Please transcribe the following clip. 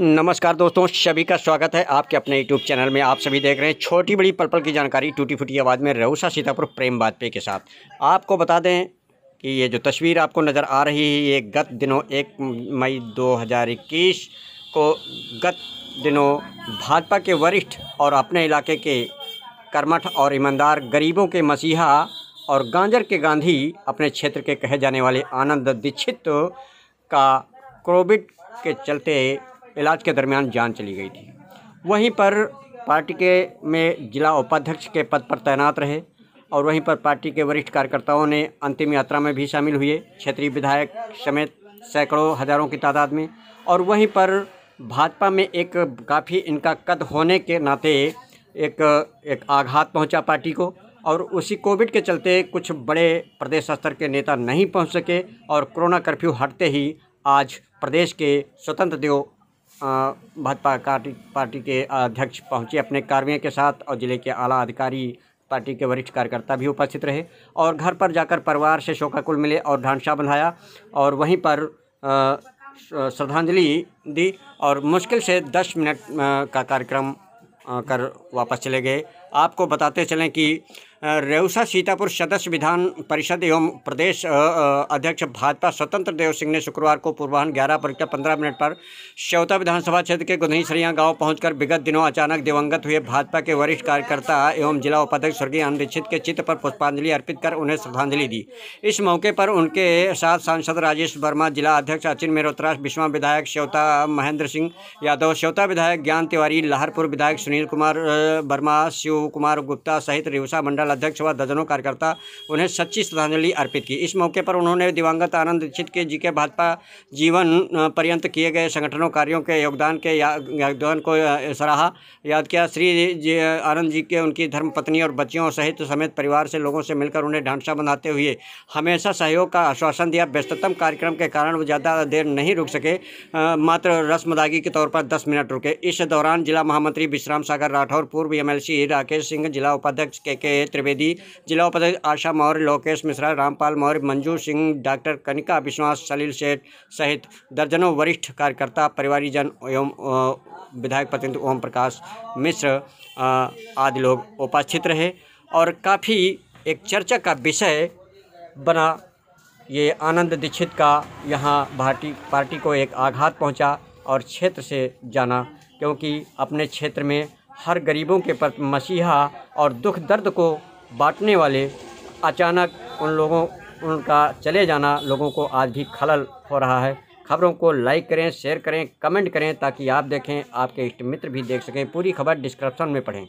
नमस्कार दोस्तों सभी का स्वागत है आपके अपने यूट्यूब चैनल में आप सभी देख रहे हैं छोटी बड़ी पलपल की जानकारी टूटी फूटी आवाज़ में रहूसा सीतापुर प्रेम वाजपेयी के साथ आपको बता दें कि ये जो तस्वीर आपको नज़र आ रही है ये गत दिनों एक मई 2021 को गत दिनों भाजपा के वरिष्ठ और अपने इलाके के कर्मठ और ईमानदार गरीबों के मसीहा और गांजर के गांधी अपने क्षेत्र के कहे जाने वाले आनंद दीक्षित का कोविड के चलते इलाज के दरमियान जान चली गई थी वहीं पर पार्टी के में जिला उपाध्यक्ष के पद पर तैनात रहे और वहीं पर पार्टी के वरिष्ठ कार्यकर्ताओं ने अंतिम यात्रा में भी शामिल हुए क्षेत्रीय विधायक समेत सैकड़ों हजारों की तादाद में और वहीं पर भाजपा में एक काफ़ी इनका कद होने के नाते एक एक आघात पहुंचा पार्टी को और उसी कोविड के चलते कुछ बड़े प्रदेश स्तर के नेता नहीं पहुंच सके और कोरोना कर्फ्यू हटते ही आज प्रदेश के स्वतंत्र देव भाजपा पार्टी पार्टी के अध्यक्ष पहुंचे अपने कार्मियों के साथ और जिले के आला अधिकारी पार्टी के वरिष्ठ कार्यकर्ता भी उपस्थित रहे और घर पर जाकर परिवार से शोकाकुल मिले और ढांचा बंधाया और वहीं पर श्रद्धांजलि दी और मुश्किल से दस मिनट का कार्यक्रम कर वापस चले गए आपको बताते चलें कि रेउसा सीतापुर सदस्य विधान परिषद एवं प्रदेश अध्यक्ष भाजपा स्वतंत्र देव सिंह ने शुक्रवार को पूर्वाहन ग्यारह बजकर पंद्रह मिनट पर श्यौता विधानसभा क्षेत्र के गुधई सरिया गांव पहुंचकर विगत दिनों अचानक दिवंगत हुए भाजपा के वरिष्ठ कार्यकर्ता एवं जिला उपाध्यक्ष स्वर्गीय अन दीक्षित के चित्र पर पुष्पांजलि अर्पित कर उन्हें श्रद्धांजलि दी इस मौके पर उनके साथ सांसद राजेश वर्मा जिला अध्यक्ष अचिन मेहरोत्रा विश्वा विधायक श्यौता महेंद्र सिंह यादव श्यौता विधायक ज्ञान तिवारी लाहरपुर विधायक सुनील कुमार वर्मा शिव कुमार गुप्ता सहित रेवसा मंडल मंडल अध्यक्ष व दर्जनों कार्यकर्ता उन्हें सच्ची श्रद्धांजलि अर्पित की इस मौके पर उन्होंने दिवंगत आनंद दीक्षित के जी के भाजपा जीवन पर्यंत किए गए संगठनों कार्यों के योगदान के योगदान को सराहा याद किया श्री आनंद जी के उनकी धर्मपत्नी और बच्चियों सहित समेत परिवार से लोगों से मिलकर उन्हें ढांचा बनाते हुए हमेशा सहयोग का आश्वासन दिया व्यस्ततम कार्यक्रम के कारण वो ज़्यादा देर नहीं रुक सके मात्र रस्मदागी के तौर पर दस मिनट रुके इस दौरान जिला महामंत्री विश्राम सागर राठौर पूर्व एमएलसी राकेश सिंह जिला उपाध्यक्ष के के त्रिवेदी जिला उपाध्यक्ष आशा मौर्य लोकेश मिश्रा रामपाल मौर्य मंजू सिंह डॉक्टर कनिका विश्वास सलील सेठ सहित दर्जनों वरिष्ठ कार्यकर्ता परिवारीजन एवं विधायक प्रतिनिधि ओम प्रकाश मिश्र आदि लोग उपस्थित रहे और काफ़ी एक चर्चा का विषय बना ये आनंद दीक्षित का यहाँ भारतीय पार्टी को एक आघात पहुँचा और क्षेत्र से जाना क्योंकि अपने क्षेत्र में हर गरीबों के प्रति मसीहा और दुख दर्द को बांटने वाले अचानक उन लोगों उनका चले जाना लोगों को आज भी खलल हो रहा है खबरों को लाइक करें शेयर करें कमेंट करें ताकि आप देखें आपके इष्ट मित्र भी देख सकें पूरी खबर डिस्क्रिप्शन में पढ़ें